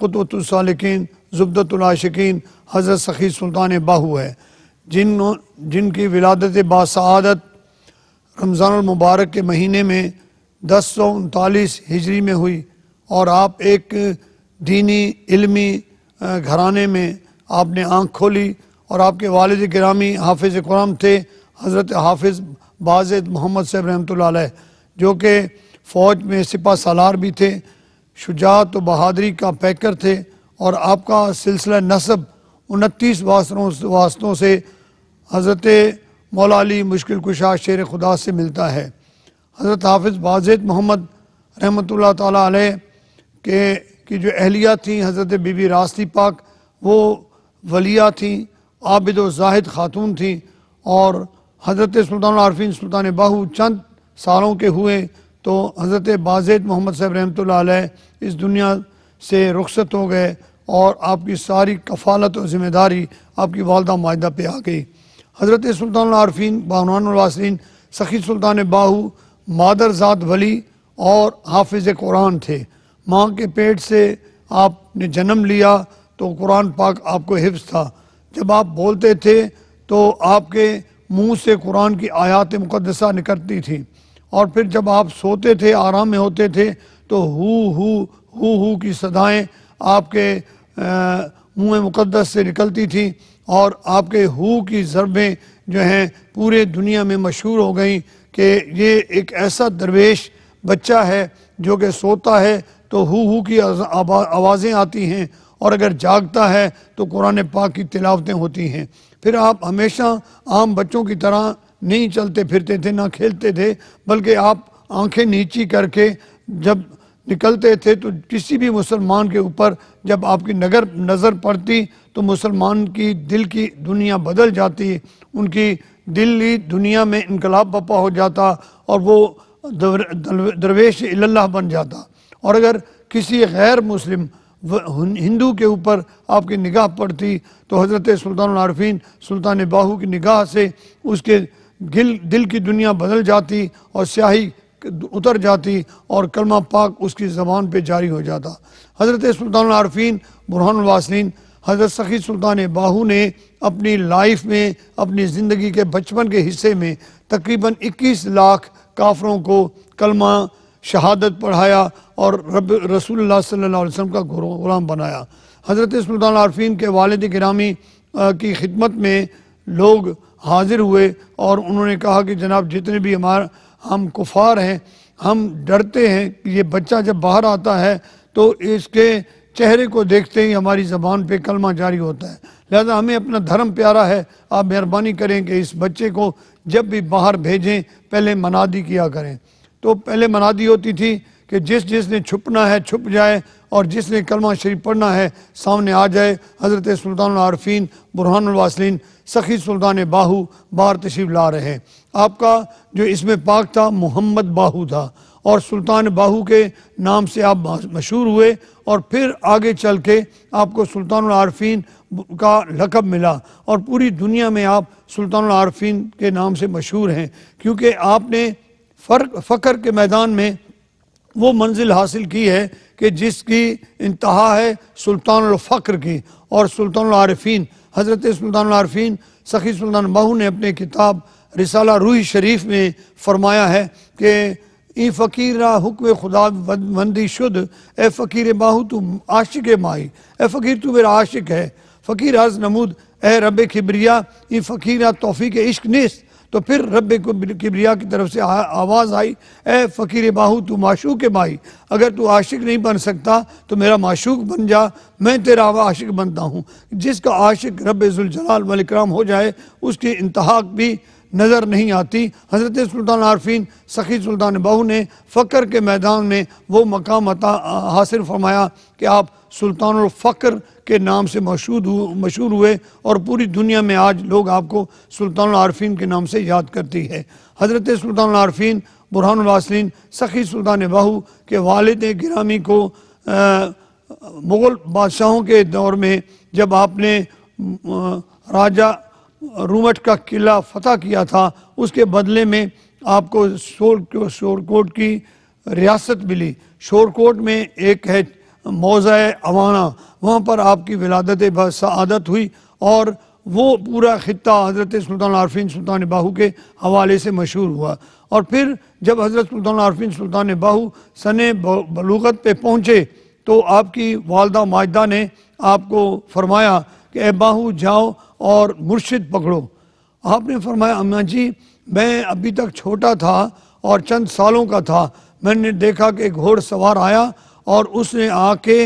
कुतबतुलसालकिन जबदतुलशिकीन हज़रत सखी सुल्तान बाहू है जिन जिनकी विलादत बासदत रमज़ानमबारक के महीने में दस सौ उनतालीस हिजरी में हुई और आप एक दीनी इलमी घराने में आपने आँख खोली और आपके वालद ग्रामी हाफिज़ कुराम थे हज़रत हाफिज़ बाज़ मोहम्मद सैब रहमत जो कि फ़ौज में सिपा सालार भी थे शुजात व बहादरी का पैकर थे और आपका सिलसिला नसब उनतीस वास्तों वास्तों से हज़रत मौलाली मुश्किल कुशा शेर खुदा से मिलता है हज़रत हाफिज़ बाजेद मोहम्मद रहमत ला के की जो अहलिया थी हज़रत बीबी रास्ती पाक वो वलिया थी आबिद जाहिद ख़ातून थी और हज़रत सुल्तान आरफिन सुल्तान बाहू चंद सालों के हुए तो हज़रत बाजेद मोहम्मद साहब रहमत इस दुनिया से रुखसत हो गए और आपकी सारी कफालत और ज़िम्मेदारी आपकी वालदा माहा पे आ गई हज़रत सुल्तान आरफीन बानवासरीन सखी सुल्तान बाहू मादर ज़ात वली और हाफिज़ कुरान थे माँ के पेट से आपने जन्म लिया तो कुरान पाक आपको हिफ्स था जब आप बोलते थे तो आपके मुंह से कुरान की आयात मुकदसा निकलती थी और फिर जब आप सोते थे आराम में होते थे तो हु हु हु हु की सदाएं आपके मुँह मुक़दस से निकलती थी और आपके हु की ज़रबें जो हैं पूरे दुनिया में मशहूर हो गई कि ये एक ऐसा दरवेश बच्चा है जो कि सोता है तो हु हु की आवाज़ें आती हैं और अगर जागता है तो कुरान पाक की तिलावतें होती हैं फिर आप हमेशा आम बच्चों की तरह नहीं चलते फिरते थे ना खेलते थे बल्कि आप आंखें नीची करके जब निकलते थे तो किसी भी मुसलमान के ऊपर जब आपकी नगर नज़र पड़ती तो मुसलमान की दिल की दुनिया बदल जाती उनकी दिल्ली दुनिया में इनकलाब बपा हो जाता और वो दरवेश अल्लाह बन जाता और अगर किसी गैर मुस्लिम हिंदू के ऊपर आपकी निगाह पड़ती तो हज़रत सुल्तान आरफीन सुल्तान बाहू की निगाह से उसके गिल दिल की दुनिया बदल जाती और स्याही उतर जाती और कलमा पाक उसकी ज़बान पे जारी हो जाता हज़रत सुल्तान आरफीन वासन हज़रत सखी सुल्तान बाहू ने अपनी लाइफ में अपनी ज़िंदगी के बचपन के हिस्से में तकरीबन 21 लाख काफरों को कलमा शहादत पढ़ाया और रब रसूल सल्ला वसम का गुलाम बनाया हज़रत सुल्तान आरफीन के वालद ग्रामी की खिदमत में लोग हाजिर हुए और उन्होंने कहा कि जनाब जितने भी हमार हम कुफार हैं हम डरते हैं कि ये बच्चा जब बाहर आता है तो इसके चेहरे को देखते ही हमारी ज़बान पे कलमा जारी होता है लिहाजा हमें अपना धर्म प्यारा है आप मेहरबानी करें कि इस बच्चे को जब भी बाहर भेजें पहले मनादी किया करें तो पहले मनादी होती थी कि जिस जिसने छुपना है छुप जाए और जिसने कलमा शरीफ पढ़ना है सामने आ जाए हज़रत सुल्तानफीन बुरहानवासिन सखी सुल्तान बाहू बार तशीफ ला रहे हैं आपका जो इसमें पाक था मोहम्मद बाहू था और सुल्तान बाहू के नाम से आप मशहूर हुए और फिर आगे चल के आपको सुल्तान आरफीन का लकब मिला और पूरी दुनिया में आप सुल्तान आरफीन के नाम से मशहूर हैं क्योंकि आपने फ़र्क फ़कर के मैदान में वो मंजिल हासिल की है कि जिसकी इंतहा है सुल्तानफ़्र की और सुल्तान आरफीन हज़रत सुल्तान आरफीन सखी सुल्तान बाहू ने अपने किताब रिसाला रूही शरीफ में फरमाया है कि ई फ़कीरा हुक्म खुदा वंदी शुद ए फ़कीर बाहू तू आशिक माई ए फ़कीर तू मेरा आशिक है फ़कीर अज नमूद ए रब खिबरिया ई फ़कीर तोफ़ी के इश्क निस्त तो फिर रब किबरिया की तरफ से आवाज़ आई ए फ़कीर बाहू तू माशूक भाई अगर तू आशिक नहीं बन सकता तो मेरा माशूक बन जा मैं तेरा आशिक बनता हूँ जिसका आशिक रब जुलजलाल वलकराम हो जाए उसकी इंतहाक भी नज़र नहीं आती हज़रत सुल्तान आरफीन सखी सुल्तान बहू ने फ़कर के मैदान में वो मकाम अता हासिल फरमाया कि आप सुल्तान फ़कर के नाम से मशहूर मशहूर हुए और पूरी दुनिया में आज लोग आपको सुल्तान आरफीन के नाम से याद करती है हज़रत सुल्तान आरफीन वासन सखी सुल्तान बाहू के वालद ग्रामी को मुग़ल बादशाहों के दौर में जब आपने राजा रूमट का किला फतह किया था उसके बदले में आपको शोर शोरकोट की रियासत मिली शोरकोट में एक है मौज़ अवाना वहाँ पर आपकी विलादत सदत हुई और वो पूरा ख़त्ता हज़रत सुल्तान आरफिन सुल्तान बाहू के हवाले से मशहूर हुआ और फिर जब हज़रत सुल्तान आरफिन सुल्तान बाहू सन बलूगत पे पहुँचे तो आपकी वालदा माजदा ने आपको फरमाया कि ए बाहू जाओ और मुर्शिद पकड़ो आपने फरमाया अम्मा जी मैं अभी तक छोटा था और चंद सालों का था मैंने देखा कि घोड़ सवार आया और उसने आके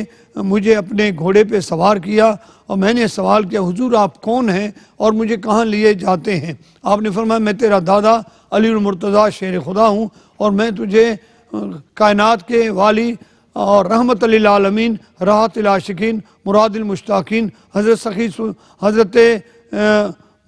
मुझे अपने घोड़े पे सवार किया और मैंने सवाल किया हुजूर आप कौन हैं और मुझे कहाँ लिए जाते हैं आपने फरमाया मैं तेरा दादा अली मुर्तज़ा शेर खुदा हूँ और मैं तुझे कायनात के वाली और रहमत आलमीन राहत आशिकीन मुरादिलमुश्ताकीन हज़रत सखी हज़रत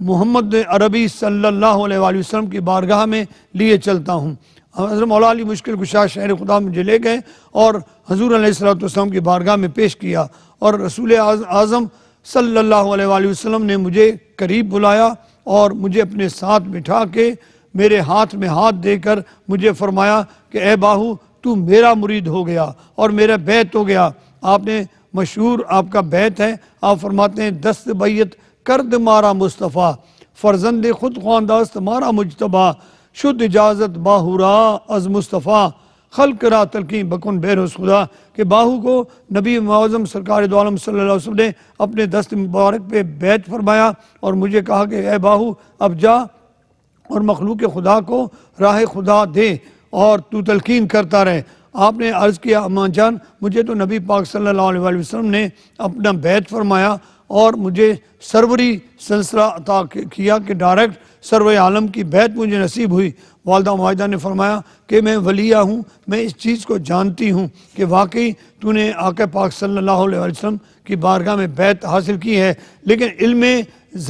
मोहम्मद अरबी सल्लल्लाहु अलैहि वसल्लम की बारगाह में लिए चलता हूँ हज़र मौला अली मुश्किल गुशा शहर खुदा में चले गए और हजूर सलाम की बारगाह में पेश किया और रसूल आज़म सल्ला वसल्लम ने मुझे करीब बुलाया और मुझे अपने साथ बिठा के मेरे हाथ में हाथ देकर मुझे फरमाया कि ए बाहू तू मेरा मुरीद हो गया और मेरा बैत हो गया आपने मशहूर आपका बैत है आप फरमाते हैं दस्त बैत करद मारा मुस्तफ़ा फर्जंद खुद खानदास्त मारा मुशतबा शुद्ध इजाज़त बाहुरा अज मुस्तफ़ा खल करा तलकी बकुन बेरोस खुदा के बाहू को नबी मौज़म सरकार दोम सल्लम ने अपने दस्त मुबारक पे बैत फरमाया और मुझे कहा कि ए बाहू अब जा और मखलूक खुदा को राह खुदा दे और तू तलकिन करता रहे आपने अर्ज़ किया अम्मा जान मुझे तो नबी पाक सल्लल्लाहु अलैहि वसल्लम ने अपना बैत फरमाया और मुझे सरवरी सिलसिला अता किया कि डायरेक्ट सरव आलम की बैत मुझे नसीब हुई वालदा माहिदा ने फरमाया कि मैं वलिया हूँ मैं इस चीज़ को जानती हूँ कि वाकई तूने आके पाक सल्लल्लाहु अलैहि वसल्लम की बारगाह में बैत हासिल की है लेकिन इल्म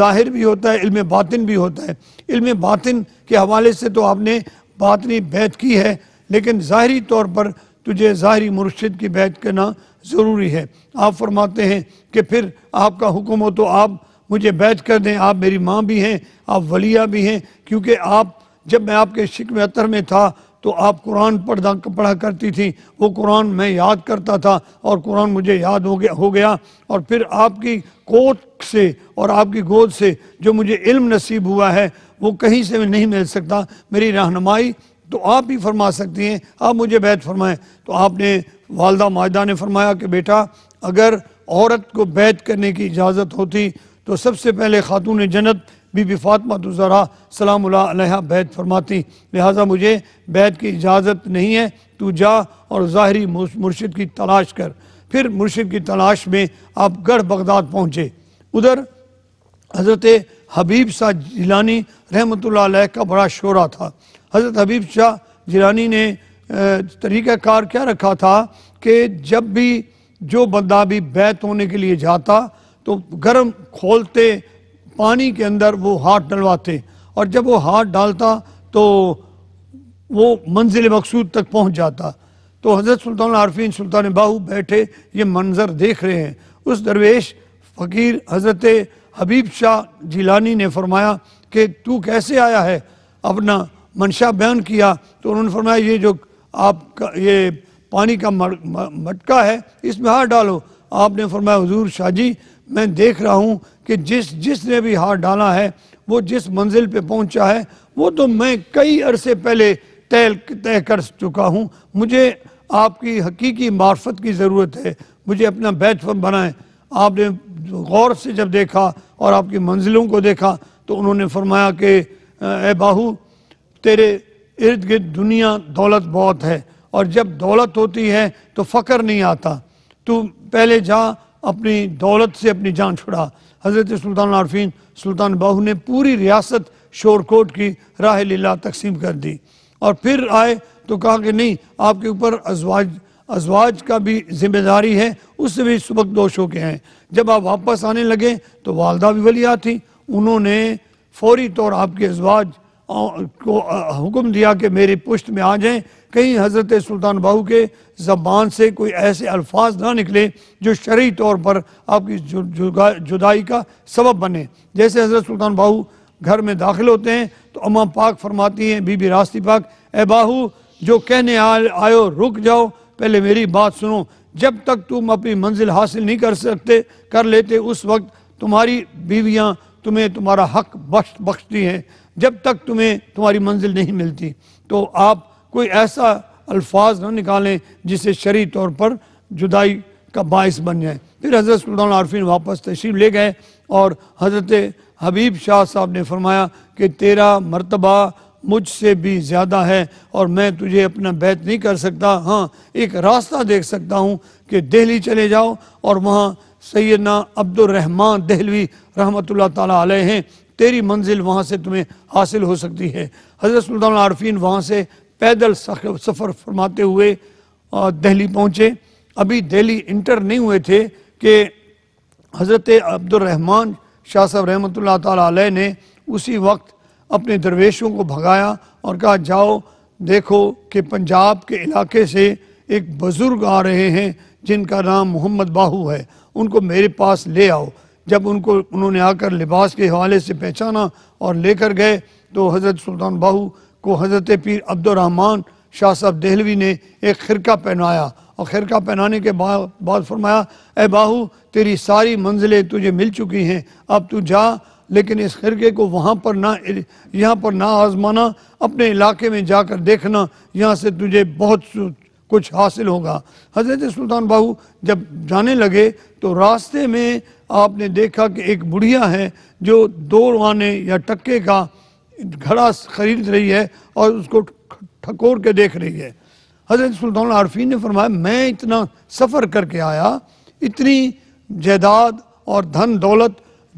ज़ाहिर भी होता है इल्म बातिन भी होता है इल्म बातिन के हवाले से तो आपने बातनी बैत की है लेकिन ज़ाहरी तौर पर तुझे ज़ाहरी मुर्शद की बैत करना ज़रूरी है आप फरमाते हैं कि फिर आपका हुक्म हो तो आप मुझे बैत कर दें आप मेरी माँ भी हैं आप वलिया भी हैं क्योंकि आप जब मैं आपके शिक में अतर में था तो आप कुरान पढ़ा पढ़ा करती थी वो कुरान मैं याद करता था और कुरान मुझे याद हो गया हो गया और फिर आपकी कोट से और आपकी गोद से जो मुझे इल्म नसीब हुआ है वो कहीं से नहीं मिल सकता मेरी रहनुमाई तो आप भी फरमा सकती हैं आप मुझे बैत फरमाएं तो आपने वालदा माजदा ने फरमाया कि बेटा अगर औरत को बैत करने की इजाज़त होती तो सबसे पहले खातून जन्नत बीबी फातमा तो ज़रा सलाम बैत फरमाती लिहाजा मुझे बैत की इजाज़त नहीं है तू जा और ज़ाहरी मुर्शद की तलाश कर फिर मुर्शद की तलाश में आप गढ़ बगदाद पहुँचे उधर हज़रत हबीब शाह जिलानी रहमत का बड़ा शोरा था हज़रत हबीब शाह जिलानी ने तरीक़ाकार क्या रखा था कि जब भी जो बंदा भी बैत होने के लिए जाता तो गर्म खोलते पानी के अंदर वो हाथ डलवाते और जब वो हाथ डालता तो वो मंजिल मकसूद तक पहुंच जाता तो हज़रत सुल्तान आरफीन सुल्तान बाहू बैठे ये मंज़र देख रहे हैं उस दरवेश फ़कीर हज़रत हबीब शाह जिलानी ने फरमाया कि तू कैसे आया है अपना मंशा बयान किया तो उन्होंने फरमाया ये जो आपका ये पानी का मटका है इसमें हाथ डालो आपने फरमाया हजूर शाह जी मैं देख रहा हूँ कि जिस जिसने भी हाथ डाला है वो जिस मंजिल पे पहुँचा है वो तो मैं कई अरसे पहले तय तय कर चुका हूँ मुझे आपकी हकीकी मार्फत की ज़रूरत है मुझे अपना बैच फॉर्म बनाएं आपने गौर से जब देखा और आपकी मंजिलों को देखा तो उन्होंने फरमाया कि ए बाहू तेरे इर्द गिर्द दुनिया दौलत बहुत है और जब दौलत होती है तो फख्र नहीं आता तू पहले जा अपनी दौलत से अपनी जान छुड़ा हज़रत सुल्तान आरफीन सुल्तान बाहू ने पूरी रियासत शोरकोट की राह लीला तकसीम कर दी और फिर आए तो कहा कि नहीं आपके ऊपर अजवाज अजवाज का भी जिम्मेदारी है उससे भी सबक दोष हो के हैं जब आप वापस आने लगे तो वालदा भी वलिया थी उन्होंने फौरी तौर आपके अजवाज को हुक्म दिया कि मेरी पुश्त में आ जाएं कहीं हज़रत सुल्तान बाहू के ज़बान से कोई ऐसे अल्फाज ना निकले जो शरी तौर पर आपकी जु, जुदाई का सबब बने जैसे हज़रत सुल्तान बाहू घर में दाखिल होते हैं तो अम्मा पाक फरमाती हैं बीबी रास्ती पाक ए बाहू जो कहने आ, आयो रुक जाओ पहले मेरी बात सुनो जब तक तुम अपनी मंजिल हासिल नहीं कर सकते कर लेते उस वक्त तुम्हारी बीवियाँ तुम्हें तुम्हारा हक बख्श बख्शती हैं जब तक तुम्हें तुम्हारी मंजिल नहीं मिलती तो आप कोई ऐसा अल्फाज ना निकालें जिससे शरी तौर पर जुदाई का बायस बन जाए फिर हज़रत सुल्तान आरफिन वापस तशरीफ ले गए और हज़रत हबीब शाह साहब ने फरमाया कि तेरा मरतबा मुझसे भी ज़्यादा है और मैं तुझे अपना बैत नहीं कर सकता हाँ एक रास्ता देख सकता हूँ कि दिल्ली चले जाओ और वहाँ सैदना अब्दुलरहमान दहलवी रहमत ला हैं तेरी मंजिल वहाँ से तुम्हें हासिल हो सकती है हज़रत सुल्तान आरफीन वहाँ से पैदल सफ़र फरमाते हुए दिल्ली पहुँचे अभी दिल्ली इंटर नहीं हुए थे कि हज़रत अब्दुलरहमान शाह साहब रहमत ला ने उसी वक्त अपने दरवेशों को भगाया और कहा जाओ देखो कि पंजाब के इलाके से एक बुज़ुर्ग आ रहे हैं जिनका नाम मोहम्मद बाहू है उनको मेरे पास ले आओ जब उनको उन्होंने आकर लिबास के हवाले से पहचाना और लेकर गए तो हज़रत सुल्तान बाहू को हज़रत पीर अब्दुलरहमान शाह साहब दहलवी ने एक खिरका पहनाया और खिरका पहनाने के बाद बाद फरमाया ए बाहू तेरी सारी मंजिलें तुझे मिल चुकी हैं अब तू जा लेकिन इस खिरके को वहाँ पर ना यहाँ पर ना आजमाना अपने इलाके में जाकर देखना यहाँ से तुझे बहुत कुछ हासिल होगा हज़रत सुल्तान बाहू जब जाने लगे तो रास्ते में आपने देखा कि एक बुढ़िया है जो दो रुआने या टक्के का घड़ा खरीद रही है और उसको ठकोर के देख रही है हजरत सुल्तान आरफीन ने फरमाया मैं इतना सफ़र करके आया इतनी जायदाद और धन दौलत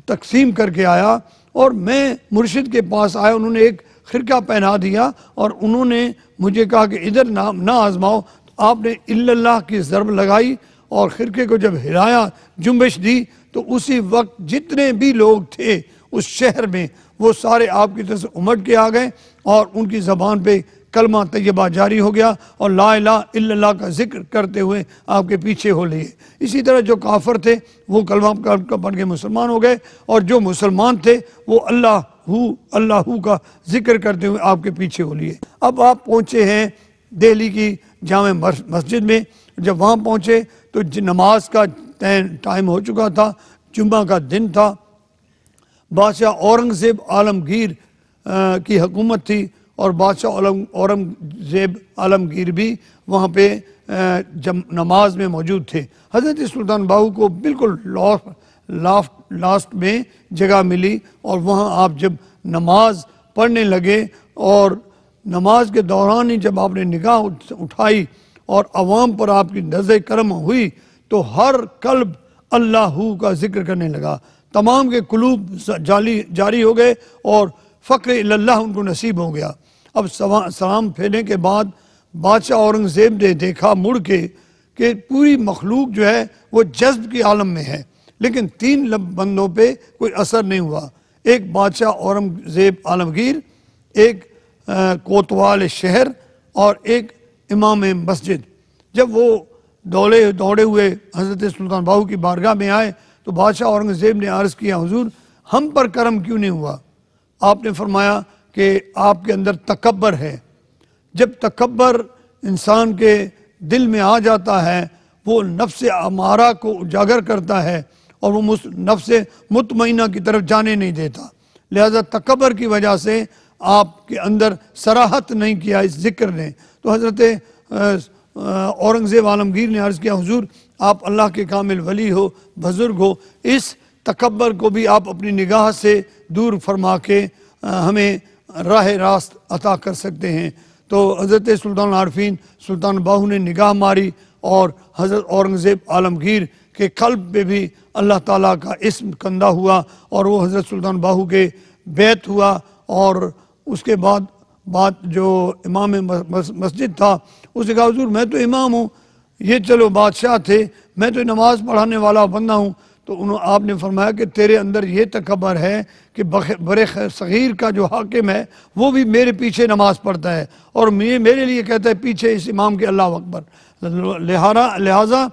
तकसीम करके आया और मैं मुर्शिद के पास आया उन्होंने एक खिरका पहना दिया और उन्होंने मुझे कहा कि इधर ना ना आजमाओ तो आपने इल्लाह की ज़रब लगाई और खिरके को जब हिलाया जुम्बिश दी तो उसी वक्त जितने भी लोग थे उस शहर में वो सारे आपकी तरफ से उमट के आ गए और उनकी ज़बान पे कलमा तयबा जारी हो गया और ला ला इला का जिक्र करते हुए आपके पीछे हो लिए इसी तरह जो काफर थे वो कलमा बन के मुसलमान हो गए और जो मुसलमान थे वो अल्लाह हु अल्लाह हु का जिक्र करते हुए आपके पीछे हो लिए अब आप पहुँचे हैं दिल्ली की जाम मस्जिद में जब वहाँ पहुँचे तो नमाज का तय टाइम हो चुका था जुम्मा का दिन था बादशाह औरंगज़ेब आलमगीर की हकूमत थी और बादशाह औरंगज़ेब आलमगीर भी वहाँ पे जब नमाज में मौजूद थे हज़रत सुल्तान बाहू को बिल्कुल लास्ट लास्ट में जगह मिली और वहाँ आप जब नमाज पढ़ने लगे और नमाज के दौरान ही जब आपने निगाह उठाई और आवाम पर आपकी नज़र करम हुई तो हर कल्ब अल्लाह का जिक्र करने लगा तमाम के कुलूब जाली जारी हो गए और फ़क्र अल्लाह उनको नसीब हो गया अब सलाम फेरने के बाद बादशाह औरंगज़ेब ने देखा मुड़ के कि पूरी मखलूक जो है वो जज्ब के आलम में है लेकिन तीन बंदों पे कोई असर नहीं हुआ एक बादशाह औरंगज़ेब आलमगीर एक कोतवाल शहर और एक इमाम मस्जिद जब वो दौड़े दौड़े हुए हज़रत सुल्तान बाहू की बारगाह में आए तो बादशाह औरंगज़ेब ने अर्ज़ किया हजूर हम पर करम क्यों नहीं हुआ आपने फरमाया कि आपके अंदर तकबर है जब तकबर इंसान के दिल में आ जाता है वो नफ्स अमारा को उजागर करता है और वो नफ्स मुतमना की तरफ जाने नहीं देता लिहाजा तकबर की वजह से आपके अंदर सराहत नहीं किया इस जिक्र ने तो हज़रत औरंगज़ेब आलमगीर ने अर्ज़ किया हुजूर आप अल्लाह के कामिल वली हो बुज़ुर्ग हो इस तकबर को भी आप अपनी निगाह से दूर फरमा के हमें राह रास्त अता कर सकते हैं तो हज़रत सुल्तान आरफीन सुल्तान बाहू ने निगाह मारी और हज़रत औरंगज़ेब आलमगीर के कल्ब पे भी अल्लाह ताला का इसम कंधा हुआ और वो हज़रत सुल्तान बाहू के बैत हुआ और उसके बाद बात जो इमाम मस्जिद था उसने कहा हजूर मैं तो इमाम हूँ ये चलो बादशाह थे मैं तो नमाज पढ़ाने वाला बंदा हूँ तो उन्होंने आपने फरमाया कि तेरे अंदर ये तकबर है कि बड़े सग़ीर का जो हाकिम है वो भी मेरे पीछे नमाज पढ़ता है और मे, मेरे लिए कहता है पीछे इस इमाम के अल्लाह अकबर लिहारा लिहाजा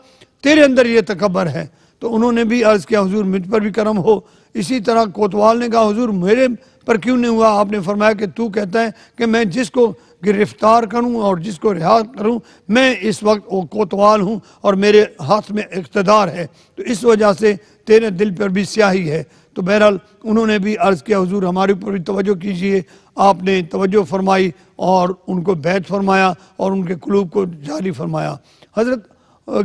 तेरे अंदर ये तकबर है तो उन्होंने भी अर्ज़ किया हजूर मुझ पर भी करम हो इसी तरह कोतवाल ने कहा हजूर मेरे पर क्यों नहीं हुआ आपने फरमाया कि तू कहता है कि मैं जिसको गिरफ्तार करूं और जिसको रिहा करूं मैं इस वक्त वो कोतवाल हूं और मेरे हाथ में इकतदार है तो इस वजह से तेरे दिल पर भी स्याही है तो बहरहाल उन्होंने भी अर्ज़ किया हजूर हमारे ऊपर भी तोज्जो कीजिए आपने तोज्जो फरमाई और उनको बैत फरमाया और उनके क्लूब को जारी फरमाया हज़रत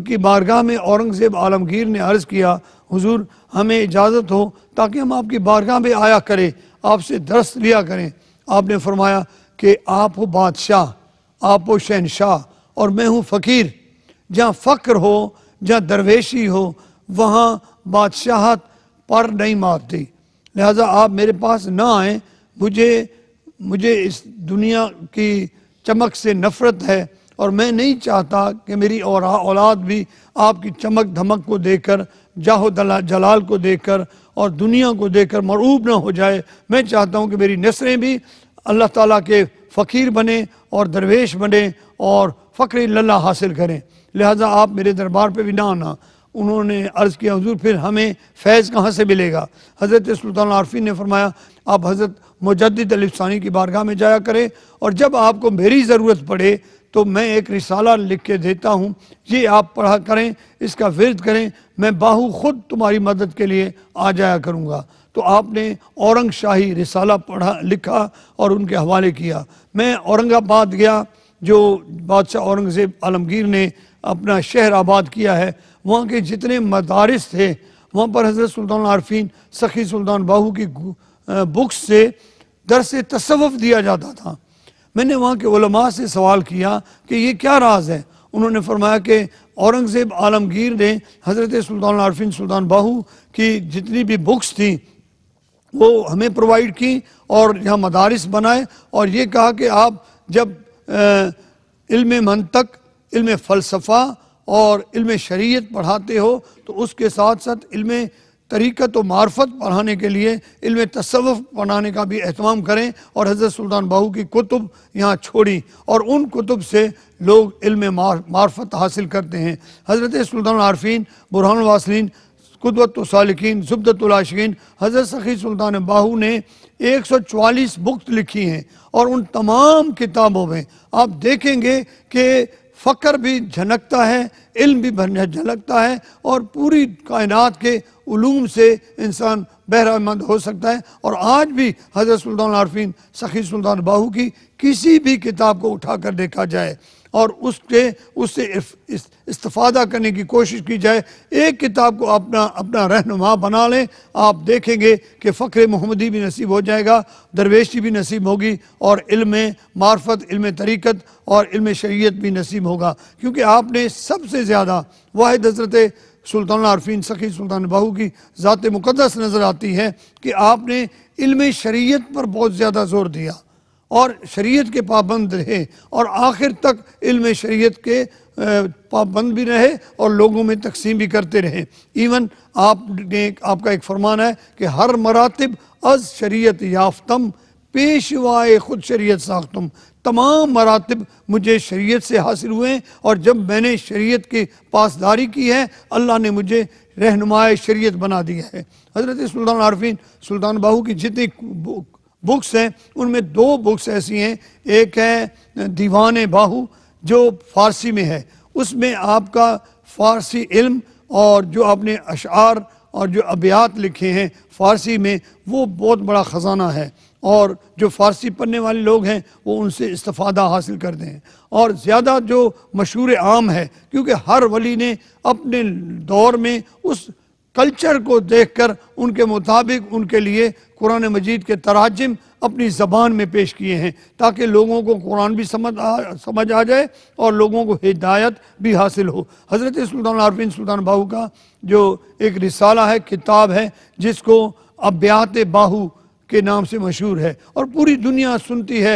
की बारगाह में औरंगज़ेब आलमगीर ने अर्ज़ किया हुजूर हमें इजाज़त हो ताकि हम आपकी बारगाह में आया करें आपसे दरस लिया करें आपने फरमाया कि आप हो बादशाह आप हो शहनशाह और मैं हूँ फ़कीर जहाँ फ़क्र हो जहाँ दरवेशी हो वहाँ बादशाहत पर नहीं मारती लिहाजा आप मेरे पास ना आए मुझे मुझे इस दुनिया की चमक से नफ़रत है और मैं नहीं चाहता कि मेरी और औलाद भी आपकी चमक धमक को कर जाहो जलाल को देखकर और दुनिया को देखकर मरूब ना हो जाए मैं चाहता हूँ कि मेरी नसरें भी अल्लाह ताला के फ़कीर बने और दरवेश बने और फ़क्र लल्ला हासिल करें लिहाजा आप मेरे दरबार पे भी ना आना उन्होंने अर्ज़ किया हजूर फिर हमें फैज़ कहाँ से मिलेगा हज़रत सुल्तान आरफी ने फरमाया आप हज़रत मुजद अलिफसानी की बारगाह में जाया करें और जब आपको मेरी ज़रूरत पड़े तो मैं एक रिसाला लिख के देता हूँ ये आप पढ़ा करें इसका विरद करें मैं बाहू ख़ुद तुम्हारी मदद के लिए आ जाया करूँगा तो आपने औरंग शाही रिसाला पढ़ा लिखा और उनके हवाले किया मैं औरंगाबाद गया जो बादशाह औरंगज़ेब आलमगीर ने अपना शहर आबाद किया है वहाँ के जितने मदारस थे वहाँ पर हज़रत सुल्तान आरफीन सखी सुल्तान बाहू की बुक्स से दरस तसवफ दिया जाता था मैंने वहाँ के उलमा से सवाल किया कि ये क्या राज है उन्होंने फरमाया कि औरंगज़ेब आलमगीर ने हज़रत सुल्तान आरफिन सुल्तान बाहू की जितनी भी बुक्स थी वो हमें प्रोवाइड की और यहाँ मदारस बनाए और ये कहा कि आप जब इल्म मनतक इल्म फ़लसफ़ा और इल्म शरीयत पढ़ाते हो तो उसके साथ साथ इल्म तरीक़त व मार्फत पढ़ाने के लिए इल्म तसवफ़ पढ़ाने का भी अहतमाम करें और हज़रत सुल्तान बाहू की कुतुब यहाँ छोड़ी और उन कुतुब से लोग इल्म मार्फत हासिल करते हैं हज़रत सुल्तान आरफीन बुरहान वासलिन कुदवत सालिकीन हज़रत सखी सुल्तान बाहू ने 144 बुक्स लिखी हैं और उन तमाम किताबों में आप देखेंगे कि फ़क्र भी झनकता है इल्म भी झलकता है और पूरी कायनात के उलूम से इंसान बहरामंद हो सकता है और आज भी हज़रत सुल्तान आरफीन सखी सुल्तान बाहू की किसी भी किताब को उठा कर देखा जाए और उसके उससे इस्तफादा करने की कोशिश की जाए एक किताब को अपना अपना रहनुमा बना लें आप देखेंगे कि फ़ख्र मोहम्मदी भी नसीब हो जाएगा दरवेशी भी नसीब होगी और इल्म मार्फत इल्म तरीक़त और इल्म शरीयत भी नसीब होगा क्योंकि आपने सबसे ज़्यादा वाद हजरत सुल्तान आरफीन सखी सुल्तान बहू की ज़ात मुक़दस नज़र आती है कि आपने इल्म शरीयत पर बहुत ज़्यादा ज़ोर दिया और शरीयत के पाबंद रहें और आखिर तक इल्म शरीयत के पाबंद भी रहे और लोगों में तकसीम भी करते रहें इवन आपने आपका एक फरमान है कि हर मरातब अज शरीयत याफ्तम पेशवाए खुद शरीयत साख्तम तमाम मरातब मुझे शरीयत से हासिल हुए हैं और जब मैंने शरीयत की पासदारी की है अल्लाह ने मुझे रहनुमाए शरीयत बना दिया है हज़रत सुल्तान आरफीन सुल्तान बाहू की जितनी बुक्स हैं उनमें दो बुक्स ऐसी हैं एक है दीवान बाहू जो फ़ारसी में है उसमें आपका फ़ारसी इल्म और जो आपने अशार और जो अबियात लिखे हैं फ़ारसी में वो बहुत बड़ा ख़जाना है और जो फ़ारसी पढ़ने वाले लोग हैं वो उनसे इस्तफ़ादा हासिल करते हैं और ज़्यादा जो मशहूर आम है क्योंकि हर वली ने अपने दौर में उस कल्चर को देखकर उनके मुताबिक उनके लिए कुरान मजीद के तराजम अपनी ज़बान में पेश किए हैं ताकि लोगों को कुरान भी समझ आ समझ आ जाए और लोगों को हिदायत भी हासिल हो हज़रत सुल्तान आरफिन सुल्तान बाहू का जो एक रिसाला है किताब है जिसको अब्यात बाहू के नाम से मशहूर है और पूरी दुनिया सुनती है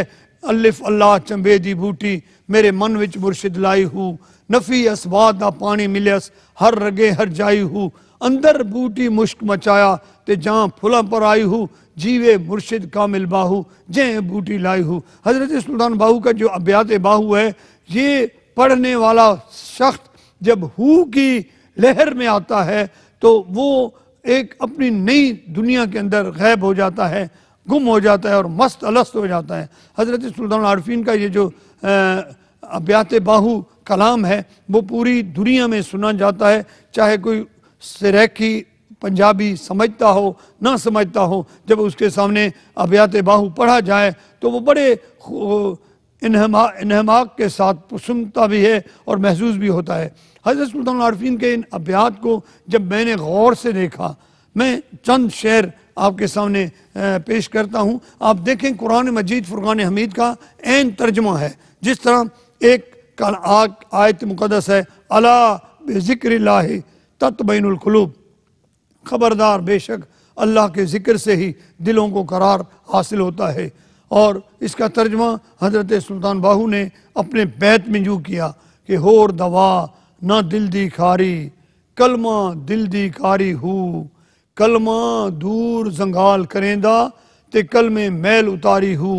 अल्लफ अल्लाह चंबेदी बूटी मेरे मन विच मुर्शिद लाई हूँ नफ़ी असबाद पानी मिलस हर रगे हर जाई हूँ अंदर बूटी मुश्क मचाया ते जहाँ फुल पर आई हूँ जीवे मुर्शिद कामिल बाहू जय बूटी लाई हूँ हज़रत सुल्तान बाहू का जो अब्यात बाहू है ये पढ़ने वाला शख्स जब हु की लहर में आता है तो वो एक अपनी नई दुनिया के अंदर गैब हो जाता है गुम हो जाता है और मस्त अलस्त हो जाता है हज़रत सुल्तान आरफीन का ये जो अब्यात बाहू कलाम है वो पूरी दुनिया में सुना जाता है चाहे कोई सरेखी पंजाबी समझता हो ना समझता हो जब उसके सामने अभ्यात बाहु पढ़ा जाए तो वो बड़े इनहमा इनहमाक के साथ सुनता भी है और महसूस भी होता है हजरत सुल्तान आरफीन के इन अभ्यात को जब मैंने गौर से देखा मैं चंद शेर आपके सामने पेश करता हूँ आप देखें कुरान मजीद फ़ुरान हमीद का एन तर्जमा है जिस तरह एक आयत मुकदस है अला बिक्र तत्बिनकलूब ख़बरदार बेशक अल्लाह के ज़िक्र से ही दिलों को करार हासिल होता है और इसका तर्जमा हज़रत सुल्तान बाहू ने अपने बैत में जू किया कि होर दवा ना दिल दी खारी कलमा दिल दी खारी हो कलमा दूर जंगाल करेंदा ते कलमे मैल उतारी हो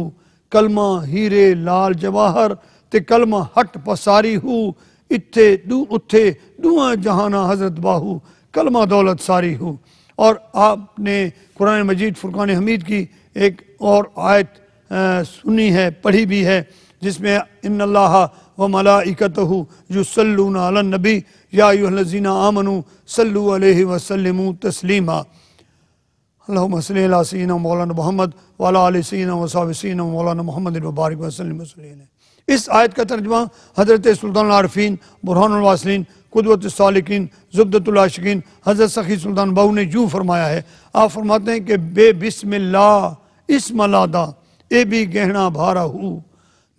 कलमा हीरे लाल जवाहर ते कलमा हट पसारी हो इत्थे दू उत्थे दुआ जहाना हजरत बाहू कलमा दौलत सारी हो और आपने कुरान मजीद फ़ुरक़ान हमीद की एक और आयत आ, सुनी है पढ़ी भी है जिसमें इन अल्लाह व मलाइकत युसल्लूनबी याजीना आमनु सल्लु वसलम तस्लीमा अल्लासीन मौलाना मोहम्मद वाला सीन वसावसिन मौलाना मोहम्मद मुबारक वसलम इस आयत का तर्जमा हज़रत सुल्तान आरफीन बुरहानवासलिन कुदवत सालकिन जबदतुल्लाशिकिन हज़रत सखी सुल्तान बाऊ ने यूँ फरमाया है आप फरमाते हैं कि बे बिस्मिल्ला इस मलादा ए भी गहना भारा हु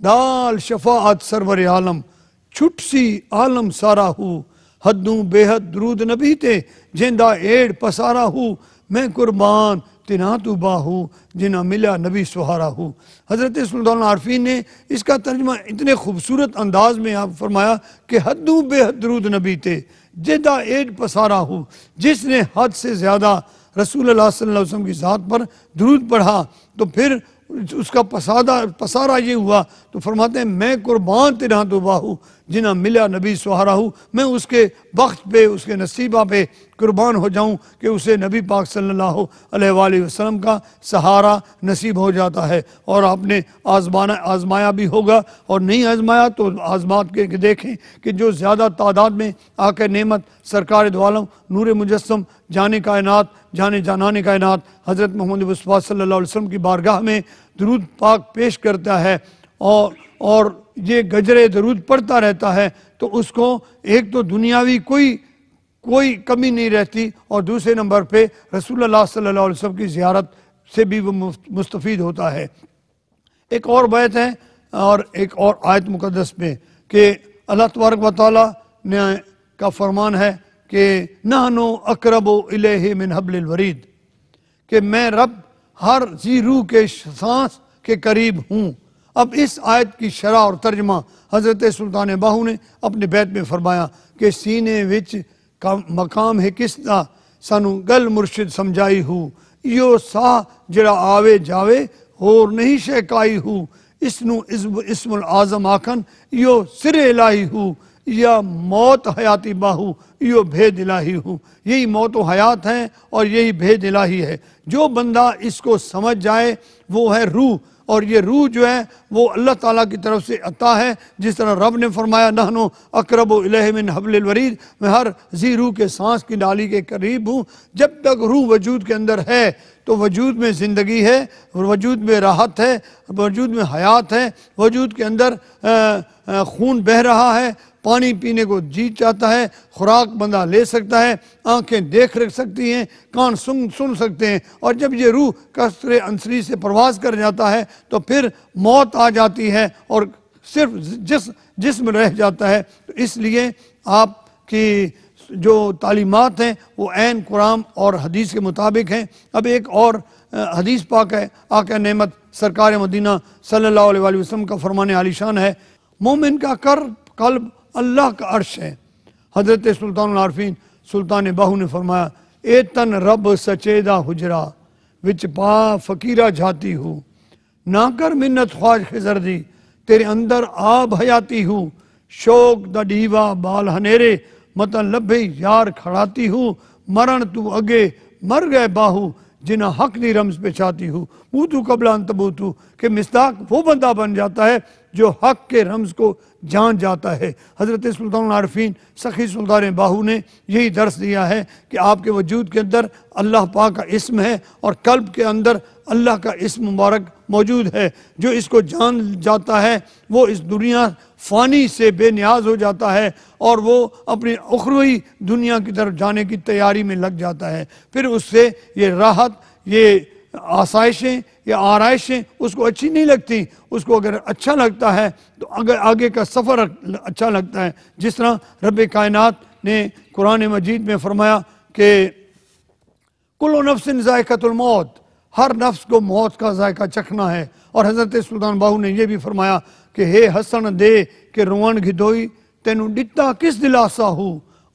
दाल शफात सरवर आलम छुटसी आलम सारा हु हदू बेहद दरूद नबी थे जेंदा एड़ पसारा हु मैं कुर्बान तिना तो हो जिना मिला नबी सहारा हो हज़रत आरफीन ने इसका तर्जमा इतने खूबसूरत अंदाज में आप फरमाया कि हदू बेहदरूद नबी थे जिदा एड पसारा हो जिसने हद से ज़्यादा रसूल वसम की ज़ात पर दरूद पढ़ा तो फिर उसका पसादा पसारा ये हुआ तो फरमाते हैं मैं कुर्बान तिना तो बाहू जिना मिला नबी सहारा हूँ मैं उसके वक्त पे उसके नसीबा पे कुर्बान हो जाऊँ कि उसे नबी पाक सल्लल्लाहु अलैहि वसल्लम का सहारा नसीब हो जाता है और आपने आजमाना आजमाया भी होगा और नहीं आजमाया तो आजमा के देखें कि जो ज़्यादा तादाद में आकर नेमत सरकार द्वालम नूर मुजस्म जाने कायनात जाने जानाने कायनात हज़रत मोहम्मद वसफ़ा सल्ला वसम की बारगाह में दरूद पाक पेश करता है और और ये गजरे दरूद पढ़ता रहता है तो उसको एक तो दुनियावी कोई कोई कमी नहीं रहती और दूसरे नंबर पे अल्लाह सल्लल्लाहु अलैहि वसल्लम की ज़्यारत से भी वो मुस्तफ़ होता है एक और बात है और एक और आयत मुकदस में कि अल्लाह तबारक वाली ने का फरमान है कि नहनो अकरब इले मिन हबलवरीद कि मैं रब हर जी रूह के सांस के करीब हूँ अब इस आयत की शरह और तर्जमा हज़रत सुल्तान बाहू ने अपने बैत में फरमाया कि सीने विच का मकाम है किस का सानू गल मुर्शिद समझाई हूँ यो साह जरा आवे जावे होर नहीं शहकाई हूँ इसनू इसम आज़म आखन यो सिर इलाही हूँ या मौत हयाती बाहू यो भेद इलाही हूँ यही मौत व हयात हैं और यही भेद इलाही है जो बंदा इसको समझ जाए वो है रूह और ये रूह जो है वो अल्लाह ताला की तरफ से अता है जिस तरह रब ने फरमाया नहनो अकरब मिन हबलवरीद मैं हर जी रूह के सांस की नाली के करीब हूँ जब तक रूह वजूद के अंदर है तो वजूद में ज़िंदगी है वजूद में राहत है वजूद में हयात है वजूद के अंदर खून बह रहा है पानी पीने को जी चाहता है खुराक बंदा ले सकता है आंखें देख रख सकती हैं कान सुन सुन सकते हैं और जब ये रूह कसरे अंसरी से प्रवास कर जाता है तो फिर मौत आ जाती है और सिर्फ जिस जिसम रह जाता है तो इसलिए आपकी जो तालीमत हैं वो एन कुरान और हदीस के मुताबिक हैं अब एक और हदीस पाक है आका नमत सरकार मदीना सल्लल्लाहु अलैहि वसल्लम का फरमान आलिशान है मोमिन का कर कल्ब अल्लाह का अर्श है हज़रत सुल्तान आरफीन सुल्तान बाहू ने फरमाया ए तन रब सचेदा हुजरा विच पा फ़कीरा जाती हूँ ना कर मिन्नत ख्वाज खिजर दी तेरे अंदर आ भयाती हूँ शोक द डीवा बाल हनेरे मतलब लभे यार खड़ाती हूँ मरण तू अगे मर गए बाहू जिन्हें हक दी रम्स पे छाती हूँ बूतू कबलान तबूतू कि मिसदाक वो बंदा बन जाता है जो हक के रम्स को जान जाता है हज़रत सुल्तान आरफीन सखी सुल्तान बाहू ने यही दर्श दिया है कि आपके वजूद के अंदर अल्लाह पा का इसम है और कल्ब के अंदर अल्लाह का इस मुबारक मौजूद है जो इसको जान जाता है वो इस दुनिया फ़ानी से बेनियाज हो जाता है और वो अपनी अखरवी दुनिया की तरफ जाने की तैयारी में लग जाता है फिर उससे ये राहत ये आसाइशें या आरइशें उसको अच्छी नहीं लगती उसको अगर अच्छा लगता है तो अगर आगे का सफ़र अच्छा लगता है जिस तरह रब कायनत ने कुरान मजीद में फरमाया कि कुल नफ्स ज़ायक़तलमौत हर नफ्स को मौत का जायका चखना है और हज़रत सुल्तान बाहू ने यह भी फरमाया कि हे हसन दे के रोअण घिदोई तेनू डिता किस दिलासा हो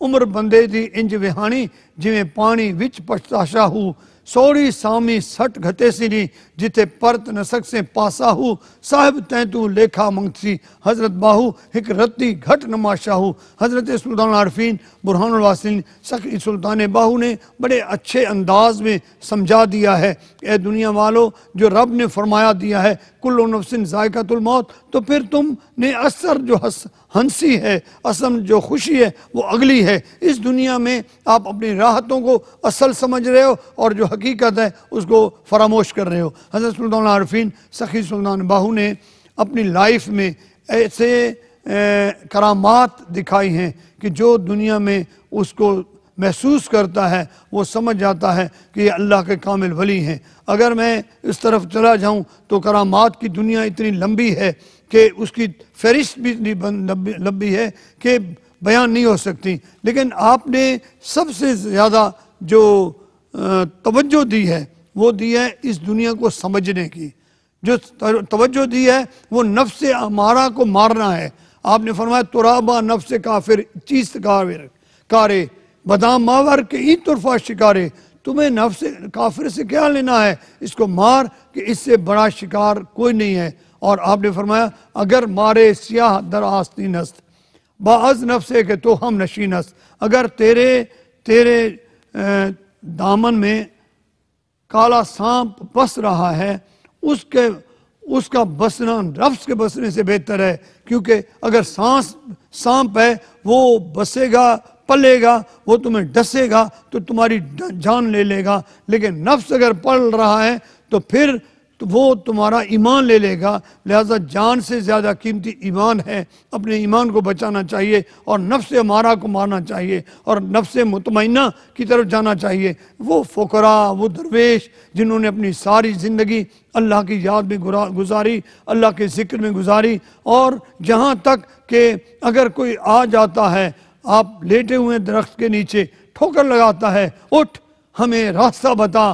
उम्र बंदे की इंज विहानी जिमें पानी विच पछताशा हो सोड़ी सामी सट घटेसिनी जिथे परत न सकसे पासाहू साहिब तैं तू लेखा मंगसी हज़रत बाहू एक रत्ती घट नमाशाहू हज़रत सुल्तान आरफीन बुरहान वासिन सखी सुल्तान बाहू ने बड़े अच्छे अंदाज में समझा दिया है ए दुनिया वालों जो रब ने फरमाया दिया है कुल्लो नफसिन मौत तो फिर तुम ने असर जो हस हंसी है असम जो खुशी है वो अगली है इस दुनिया में आप अपनी राहतों को असल समझ रहे हो और जो हकीकत है उसको फरामोश कर रहे हो हजरत सुल्तान आरफीन सखी सुल्तान बाहू ने अपनी लाइफ में ऐसे करामात दिखाई हैं कि जो दुनिया में उसको महसूस करता है वो समझ जाता है कि ये अल्लाह के कामिल वली हैं अगर मैं इस तरफ चला जाऊं तो करामात की दुनिया इतनी लंबी है कि उसकी फहरिस्त भी इतनी लंबी है कि बयान नहीं हो सकती लेकिन आपने सबसे ज़्यादा जो तवज्जो दी है वो दी है इस दुनिया को समझने की जो तवज्जो दी है वो नफ्स अमारा को मारना है आपने फरमाया तुराबा नफ्स काफिर चीज काफिर कारे बदाम मावर के ई तरफा शिकारे तुम्हें नफ्स काफिर से क्या लेना है इसको मार कि इससे बड़ा शिकार कोई नहीं है और आपने फरमाया अगर मारे सियाह दर आस्ती नस्त बाज नफ्से के तो हम नशी नस्त अगर तेरे तेरे दामन में काला सांप बस रहा है उसके उसका बसना नफ्स के बसने से बेहतर है क्योंकि अगर सांस सांप है वो बसेगा पलेगा वो तुम्हें डसेगा तो तुम्हारी जान ले लेगा लेकिन नफ्स अगर पढ़ रहा है तो फिर तो वो तुम्हारा ईमान ले लेगा लिहाजा जान से ज़्यादा कीमती ईमान है अपने ईमान को बचाना चाहिए और नफ्स मारा को मारना चाहिए और नफ्स मुतमना की तरफ जाना चाहिए वो फ़करा वो दरवेश जिन्होंने अपनी सारी ज़िंदगी अल्लाह की याद में गुजारी अल्लाह के ज़िक्र में गुजारी और जहाँ तक कि अगर कोई आ जाता है आप लेटे हुए दरख्त के नीचे ठोकर लगाता है उठ हमें रास्ता बता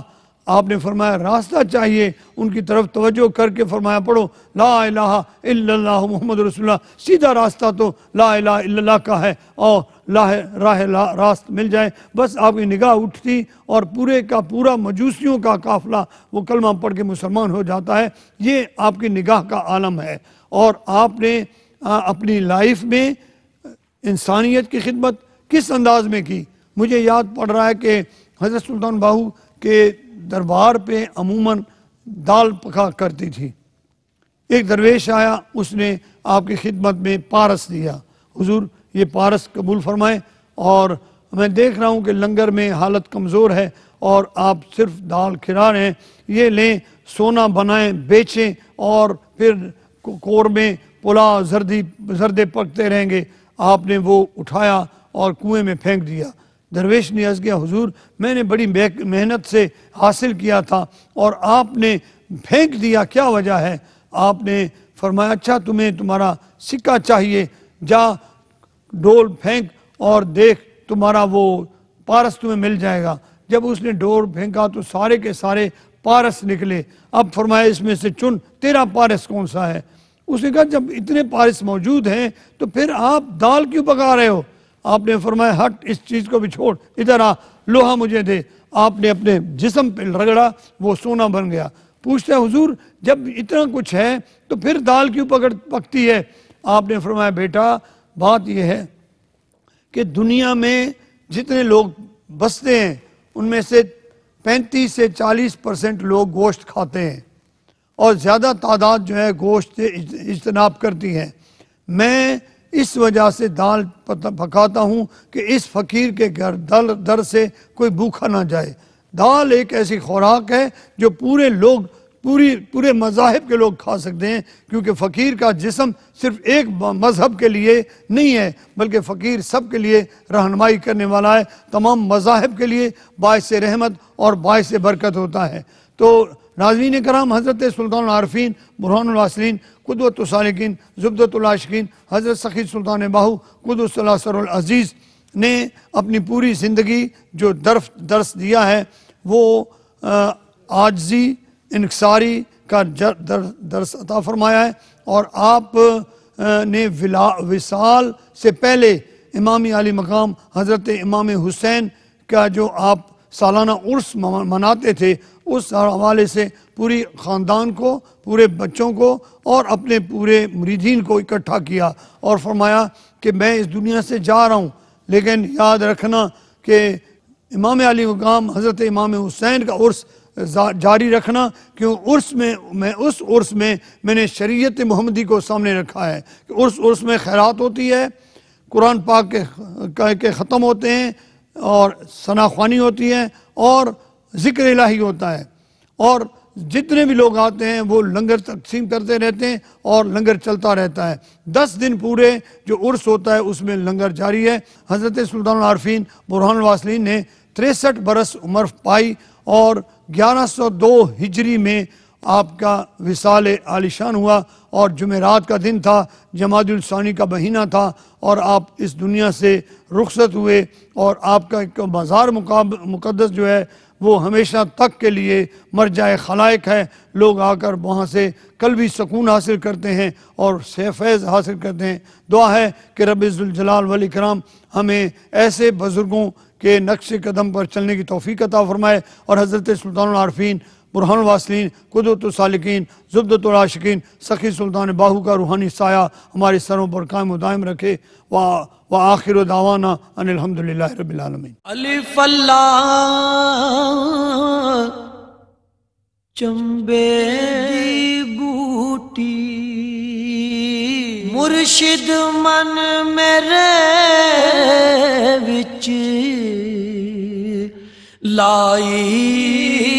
आपने फरमाया रास्ता चाहिए उनकी तरफ तवज्जो करके फरमाया पढ़ो ला इला मोहम्मद रसुल्ला सीधा रास्ता तो ला इला का है और लाह राह ला, रास्त मिल जाए बस आपकी निगाह उठती और पूरे का पूरा मजूसियों का काफिला वो कलमा पढ़ के मुसलमान हो जाता है ये आपकी निगाह का आलम है और आपने आ, अपनी लाइफ में इंसानियत की खिदमत किस अंदाज में की मुझे याद पड़ रहा है कि हज़रत सुल्तान बाहू के दरबार पे अमूमन दाल पका करती थी एक दरवेश आया उसने आपकी खिदमत में पारस दिया हुजूर ये पारस कबूल फरमाए और मैं देख रहा हूँ कि लंगर में हालत कमज़ोर है और आप सिर्फ दाल खिला रहे हैं ये लें सोना बनाएं बेचें और फिर कोर में पुला जर्दी जर्दे पकते रहेंगे आपने वो उठाया और कुएं में फेंक दिया दरवेश ने अर्ज किया हुजूर मैंने बड़ी मेहनत से हासिल किया था और आपने फेंक दिया क्या वजह है आपने फरमाया अच्छा तुम्हें तुम्हारा सिक्का चाहिए जा डोल फेंक और देख तुम्हारा वो पारस तुम्हें मिल जाएगा जब उसने डोल फेंका तो सारे के सारे पारस निकले अब फरमाया इसमें से चुन तेरा पारस कौन सा है उसने कहा जब इतने पारिस मौजूद हैं तो फिर आप दाल क्यों पका रहे हो आपने फरमाया हट इस चीज़ को भी छोड़ इधर आ लोहा मुझे दे आपने अपने जिसम पे रगड़ा वो सोना बन गया पूछते हैं हुजूर जब इतना कुछ है तो फिर दाल क्यों पकड़ पकती है आपने फरमाया बेटा बात यह है कि दुनिया में जितने लोग बसते हैं उनमें से 35 से 40 परसेंट लोग गोश्त खाते हैं और ज़्यादा तादाद जो है गोश्त इजतनाब करती है मैं इस वजह से दाल पकाता हूँ कि इस फ़कीर के घर दल दर से कोई भूखा ना जाए दाल एक ऐसी खुराक है जो पूरे लोग पूरी पूरे मजाहब के लोग खा सकते हैं क्योंकि फ़कीर का जिसम सिर्फ एक मज़हब के लिए नहीं है बल्कि फ़कीर सब के लिए रहनमाई करने वाला है तमाम मजाहब के लिए बायस रहमत और बायस बरकत होता है तो नाजरीन कराम हज़रत सुल्तान आरफीन बुरहानसलिन कुदतिन जुब्दतलाशकिन हज़रत सखी सुल्तान बाहू कुदसलासरज़ीज़ ने अपनी पूरी ज़िंदगी जो दर्फ दर्स दिया है वो आजजी इनकसारी का जर, दर, दर्स अता फरमाया है और आप ने विला विसाल से पहले इमामी आली मकाम हज़रत इमाम हुसैन का जो आप सालाना उर्स मनाते थे उस हवाले से पूरी ख़ानदान को पूरे बच्चों को और अपने पूरे मरीजीन को इकट्ठा किया और फरमाया कि मैं इस दुनिया से जा रहा हूँ लेकिन याद रखना कि इमाम अली मकाम हज़रत इमाम हुसैन का उर्स जारी रखना क्यों उर्स में मैं उस उर्स में मैंने शरीयत मोहम्मदी को सामने रखा है कि उर्स उर्स में खैरात होती है कुरान पाक के के ख़त्म होते हैं और शनाखानी होती है और ज़िक्र इलाही होता है और जितने भी लोग आते हैं वो लंगर तकसीम करते रहते हैं और लंगर चलता रहता है दस दिन पूरे जो उर्स होता है उसमें लंगर जारी है हज़रत सुल्तान आरफीन बुरहान वासलिन ने तिरसठ बरस उम्र पाई और 1102 हिजरी में आपका विसाल आलिशान हुआ और जुमेरात का दिन था जमातुलसानी का महीना था और आप इस दुनिया से रुखसत हुए और आपका एक मज़ार मुकदस जो है वो हमेशा तक के लिए मर जाए खलाइक है लोग आकर वहाँ से कल भी सकून हासिल करते हैं और सफ़ैज़ हासिल करते हैं दुआ है कि रबाल वली कराम हमें ऐसे बुज़ुर्गों के नक्श कदम पर चलने की तोफ़ी अता फ़रमाए और हज़रत सुल्तान आरफीन बुरहान वासलिन कुदरत सालिकीन जबदत राशिकीन सखी सुल्तान बाहू का रूहानी साया हमारे सरों पर कायम दायम रखे व आखिर दावाना अनिलहमदिल्ला रबालमीन चंबे बूटी मुर्शिद मन मेरे विच लाई